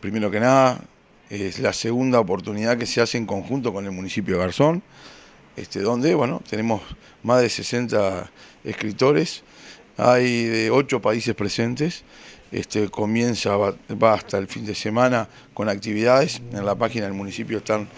primero que nada, es la segunda oportunidad que se hace en conjunto con el municipio de Garzón, este, donde bueno, tenemos más de 60 escritores, hay de 8 países presentes este, comienza, va, hasta el fin de semana con actividades. En la página del municipio están,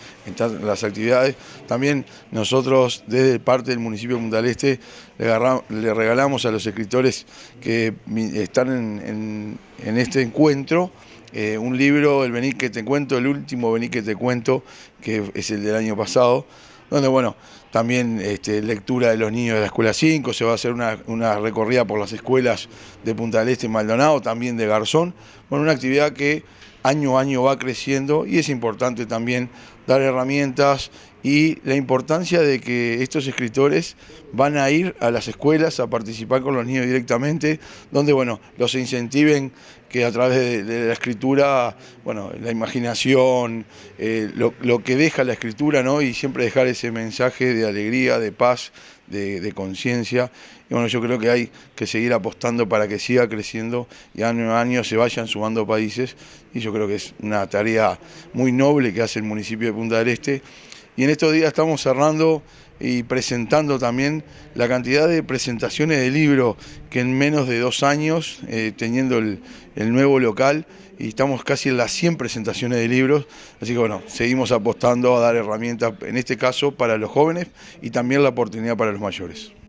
las actividades. También nosotros, desde parte del municipio de Este, le, regalamos a los escritores que están en, este encuentro eh, un libro, El Vení que te cuento, el último Vení que te cuento, que es el del año pasado donde, bueno, también este, lectura de los niños de la Escuela 5, se va a hacer una, una, recorrida por las escuelas de Punta del Este y Maldonado, también de Garzón. Bueno, una actividad que año a año va creciendo y es importante también dar herramientas y la importancia de que estos escritores van a ir a las escuelas a participar con los niños directamente, donde bueno, los incentiven que a través de, la escritura, bueno, la imaginación, eh, lo, que deja la escritura, ¿no? Y siempre dejar ese mensaje de alegría, de paz, de, conciencia. bueno, yo creo que hay que seguir apostando para que siga creciendo y año a año se vayan sumando países. Y yo creo que es una tarea muy noble que hace el municipio de este. Y en estos días estamos cerrando y presentando también la cantidad de presentaciones de libros que en menos de dos años, eh, teniendo el, el, nuevo local, y estamos casi en las 100 presentaciones de libros, así que bueno, seguimos apostando a dar herramientas, en este caso para los jóvenes y también la oportunidad para los mayores.